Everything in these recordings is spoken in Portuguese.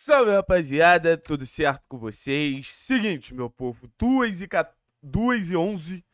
Salve rapaziada, tudo certo com vocês? Seguinte, meu povo, 2 e, 14, 2 e 11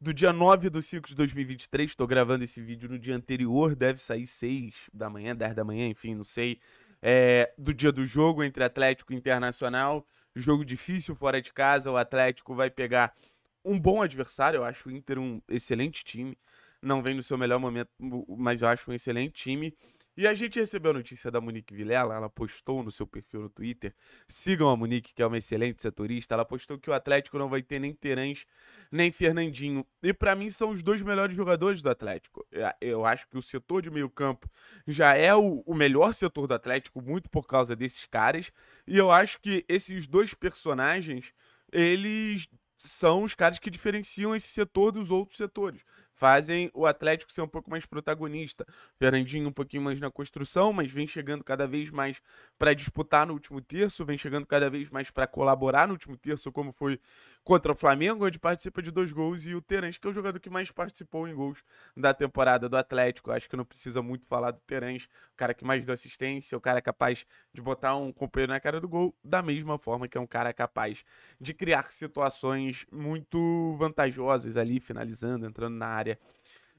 do dia 9 do 5 de 2023, estou gravando esse vídeo no dia anterior, deve sair 6 da manhã, 10 da manhã, enfim, não sei, é, do dia do jogo entre Atlético e Internacional, jogo difícil fora de casa, o Atlético vai pegar um bom adversário, eu acho o Inter um excelente time, não vem no seu melhor momento, mas eu acho um excelente time, e a gente recebeu a notícia da Monique Vilela, ela postou no seu perfil no Twitter. Sigam a Monique, que é uma excelente setorista. Ela postou que o Atlético não vai ter nem Terãs, nem Fernandinho. E para mim são os dois melhores jogadores do Atlético. Eu acho que o setor de meio-campo já é o, o melhor setor do Atlético, muito por causa desses caras. E eu acho que esses dois personagens, eles são os caras que diferenciam esse setor dos outros setores fazem o Atlético ser um pouco mais protagonista. Fernandinho um pouquinho mais na construção, mas vem chegando cada vez mais para disputar no último terço, vem chegando cada vez mais para colaborar no último terço, como foi contra o Flamengo, onde participa de dois gols e o Terence, que é o jogador que mais participou em gols da temporada do Atlético. Acho que não precisa muito falar do Terence, o cara que mais deu assistência, o cara capaz de botar um companheiro na cara do gol, da mesma forma que é um cara capaz de criar situações muito vantajosas ali, finalizando, entrando na área área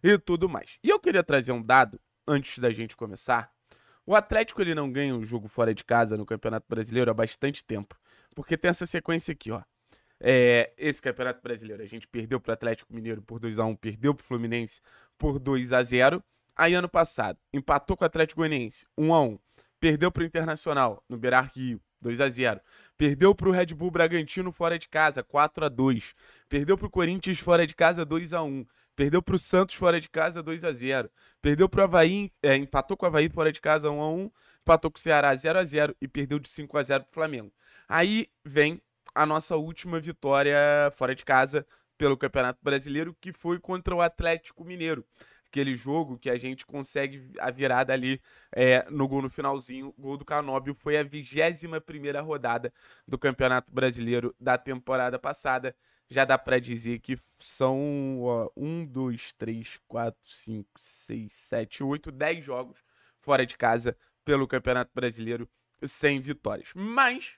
e tudo mais. E eu queria trazer um dado antes da gente começar. O Atlético ele não ganha um jogo fora de casa no Campeonato Brasileiro há bastante tempo, porque tem essa sequência aqui, ó. É, esse Campeonato Brasileiro a gente perdeu para Atlético Mineiro por 2 a 1, perdeu para Fluminense por 2 a 0. Aí ano passado empatou com o Atlético Goianiense 1 a 1, perdeu para o Internacional no Beira-Rio 2 a 0. Perdeu para o Red Bull Bragantino fora de casa, 4 a 2. Perdeu para o Corinthians fora de casa, 2 a 1. Perdeu para o Santos fora de casa 2 a 0 Perdeu para Havaí, é, empatou com o Havaí fora de casa 1 a 1 Empatou com o Ceará 0 a 0 E perdeu de 5 a 0 para o Flamengo. Aí vem a nossa última vitória fora de casa pelo Campeonato Brasileiro, que foi contra o Atlético Mineiro aquele jogo que a gente consegue a virada ali é, no gol no finalzinho. O gol do Canóbio foi a 21 rodada do Campeonato Brasileiro da temporada passada. Já dá para dizer que são um, dois, três, quatro, cinco, seis, sete, oito, dez jogos fora de casa pelo Campeonato Brasileiro sem vitórias. Mas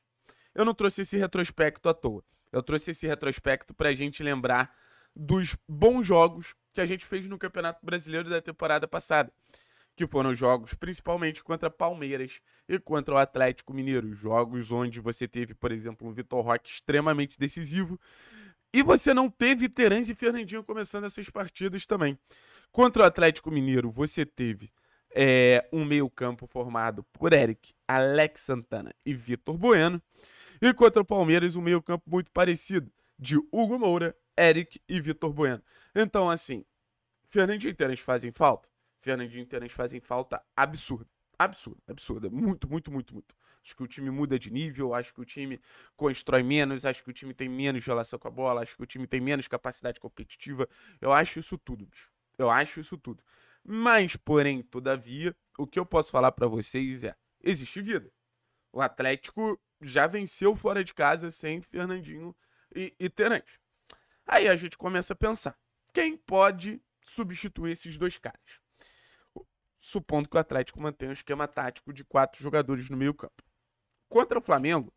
eu não trouxe esse retrospecto à toa. Eu trouxe esse retrospecto para a gente lembrar dos bons jogos que a gente fez no Campeonato Brasileiro da temporada passada, que foram jogos principalmente contra Palmeiras e contra o Atlético Mineiro, jogos onde você teve, por exemplo, um Vitor Roque extremamente decisivo e você não teve Terãs e Fernandinho começando essas partidas também. Contra o Atlético Mineiro, você teve é, um meio-campo formado por Eric, Alex Santana e Vitor Bueno. E contra o Palmeiras, um meio-campo muito parecido de Hugo Moura, Eric e Vitor Bueno. Então, assim, Fernandinho e Terence fazem falta? Fernandinho e Terence fazem falta absurda. Absurda, absurda. Muito, muito, muito, muito. Acho que o time muda de nível, acho que o time constrói menos, acho que o time tem menos relação com a bola, acho que o time tem menos capacidade competitiva. Eu acho isso tudo, bicho. Eu acho isso tudo. Mas, porém, todavia, o que eu posso falar para vocês é: existe vida. O Atlético já venceu fora de casa sem Fernandinho e, e Terence. Aí a gente começa a pensar: quem pode substituir esses dois caras? Supondo que o Atlético mantém um esquema tático de quatro jogadores no meio-campo. Contra o Flamengo,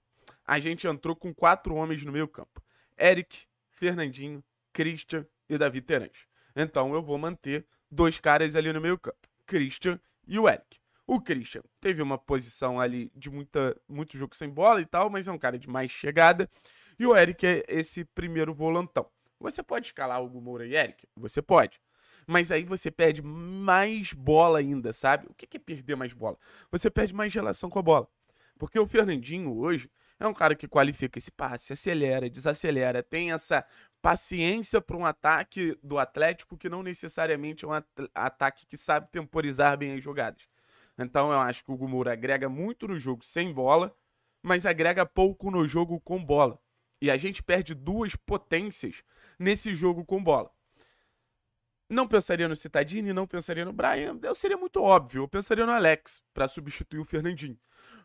a gente entrou com quatro homens no meio-campo: Eric, Fernandinho, Christian e Davi Terence. Então eu vou manter dois caras ali no meio-campo: Christian e o Eric. O Christian teve uma posição ali de muita, muito jogo sem bola e tal, mas é um cara de mais chegada. E o Eric é esse primeiro volantão. Você pode escalar o Moura e Eric? Você pode. Mas aí você perde mais bola ainda, sabe? O que é perder mais bola? Você perde mais relação com a bola. Porque o Fernandinho hoje é um cara que qualifica esse passe, acelera, desacelera, tem essa paciência para um ataque do Atlético que não necessariamente é um ataque que sabe temporizar bem as jogadas. Então eu acho que o Gumura agrega muito no jogo sem bola, mas agrega pouco no jogo com bola. E a gente perde duas potências nesse jogo com bola. Não pensaria no Citadini, não pensaria no Brian, eu seria muito óbvio. Eu pensaria no Alex para substituir o Fernandinho.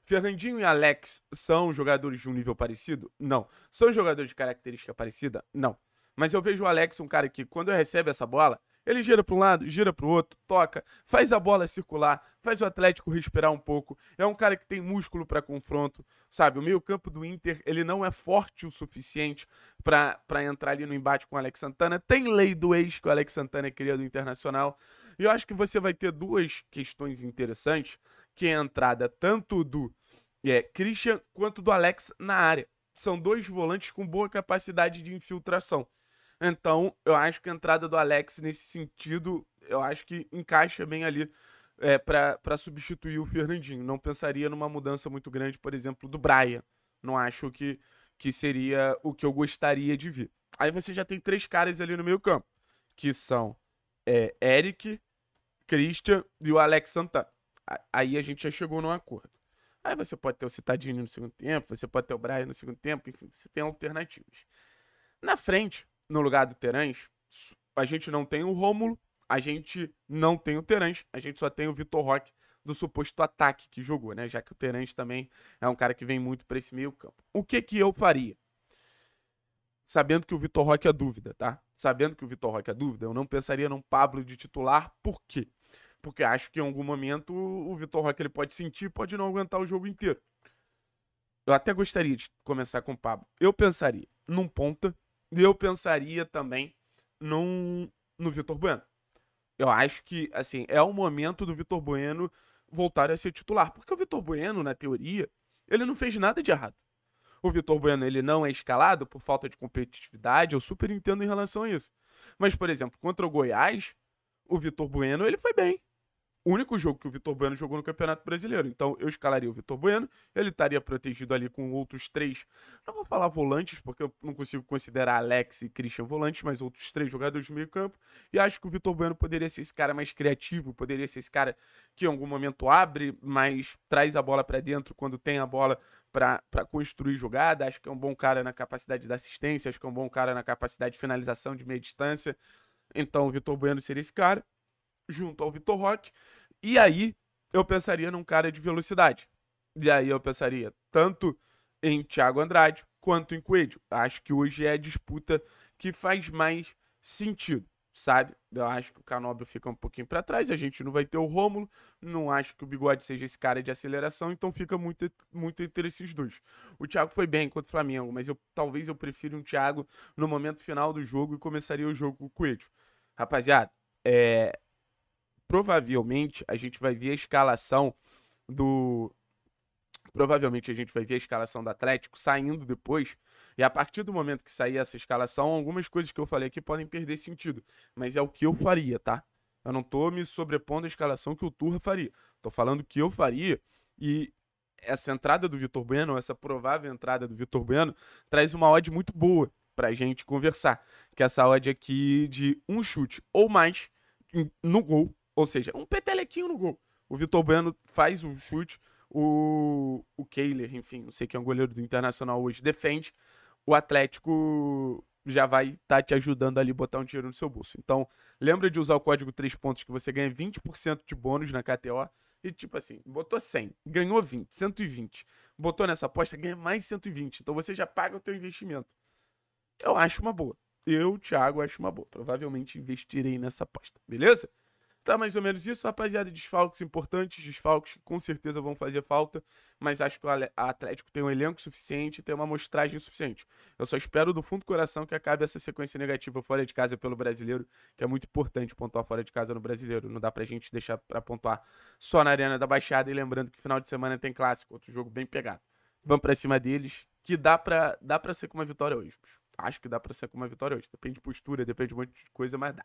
Fernandinho e Alex são jogadores de um nível parecido? Não. São jogadores de característica parecida? Não. Mas eu vejo o Alex um cara que, quando recebe essa bola, ele gira para um lado, gira para o outro, toca, faz a bola circular, faz o Atlético respirar um pouco. É um cara que tem músculo para confronto, sabe? O meio-campo do Inter, ele não é forte o suficiente para entrar ali no embate com o Alex Santana. Tem lei do ex que o Alex Santana queria é do Internacional. E eu acho que você vai ter duas questões interessantes, que é a entrada tanto do é, Christian quanto do Alex na área. São dois volantes com boa capacidade de infiltração. Então, eu acho que a entrada do Alex nesse sentido, eu acho que encaixa bem ali é, eh, para substituir o Fernandinho. Não pensaria numa mudança muito grande, por exemplo, do Brian. Não acho que, que seria o que eu gostaria de ver. Aí você já tem três caras ali no meio campo, que são é, Eric, Christian e o Alex Santana. Aí a gente já chegou num acordo. Aí você pode ter o Citadini no segundo tempo, você pode ter o Brian no segundo tempo, enfim, você tem alternativas. Na frente, no lugar do Terãs, a gente não tem o Rômulo, a gente não tem o Terãs, a gente só tem o Vitor Roque do suposto ataque que jogou, né? Já que o Terãs também é um cara que vem muito para esse meio campo. O que que eu faria? Sabendo que o Vitor Roque é dúvida, tá? Sabendo que o Vitor Roque é dúvida, eu não pensaria num Pablo de titular, por quê? Porque acho que em algum momento o Vitor Roque ele pode sentir, pode não aguentar o jogo inteiro. Eu até gostaria de começar com o Pablo. Eu pensaria num ponta eu pensaria também num, no Vitor Bueno. Eu acho que, assim, é o momento do Vitor Bueno voltar a ser titular. Porque o Vitor Bueno, na teoria, ele não fez nada de errado. O Vitor Bueno, ele não é escalado por falta de competitividade, eu super entendo em relação a isso. Mas, por exemplo, contra o Goiás, o Vitor Bueno, ele foi bem o único jogo que o Vitor Bueno jogou no Campeonato Brasileiro. Então eu escalaria o Vitor Bueno, ele estaria protegido ali com outros três. Não vou falar volantes, porque eu não consigo considerar Alex e Christian volantes, mas outros três jogadores de meio campo. E acho que o Vitor Bueno poderia ser esse cara mais criativo, poderia ser esse cara que em algum momento abre, mas traz a bola para dentro quando tem a bola para construir jogada. Acho que é um bom cara na capacidade da assistência, acho que é um bom cara na capacidade de finalização de meia distância. Então o Vitor Bueno seria esse cara junto ao Vitor Roque. E aí eu pensaria num cara de velocidade. E aí eu pensaria tanto em Thiago Andrade quanto em Coelho. Acho que hoje é a disputa que faz mais sentido, sabe? Eu acho que o Canobio fica um pouquinho para trás, a gente não vai ter o Rômulo, não acho que o Bigode seja esse cara de aceleração, então fica muito, muito entre esses dois. O Thiago foi bem contra o Flamengo, mas eu talvez eu prefira um Thiago no momento final do jogo e começaria o jogo com o Coelho. Rapaziada, é, provavelmente a gente vai ver a escalação do. Provavelmente a gente vai ver a escalação do Atlético saindo depois. E a partir do momento que sair essa escalação, algumas coisas que eu falei aqui podem perder sentido. Mas é o que eu faria, tá? Eu não tô me sobrepondo à escalação que o Turra faria. Tô falando que eu faria. E essa entrada do Vitor Bueno, essa provável entrada do Vitor Bueno, traz uma odd muito boa pra gente conversar. Que é essa odd aqui de um chute ou mais no gol ou seja, um petelequinho no gol. O Vitor Bueno faz um chute, o, o Kehler, enfim, não sei quem é o goleiro do Internacional hoje, defende. O Atlético já vai estar tá te ajudando ali botar um dinheiro no seu bolso. Então, lembra de usar o código 3 pontos que você ganha 20% de bônus na KTO. E tipo assim, botou 100, ganhou 20, 120. Botou nessa aposta, ganha mais 120. Então você já paga o teu investimento. Eu acho uma boa. Eu, Thiago, acho uma boa. Provavelmente investirei nessa aposta, beleza? tá mais ou menos isso, rapaziada. Desfalques importantes, desfalques que com certeza vão fazer falta, mas acho que o Atlético tem um elenco suficiente, tem uma amostragem suficiente. Eu só espero do fundo do coração que acabe essa sequência negativa fora de casa pelo brasileiro, que é muito importante pontuar fora de casa no brasileiro. Não dá pra gente deixar pra pontuar só na Arena da Baixada. E lembrando que final de semana tem clássico, outro jogo bem pegado. Vamos pra cima deles, que dá pra, dá pra ser com uma vitória hoje. Acho que dá pra ser com uma vitória hoje. Depende de postura, depende de um monte de coisa, mas dá.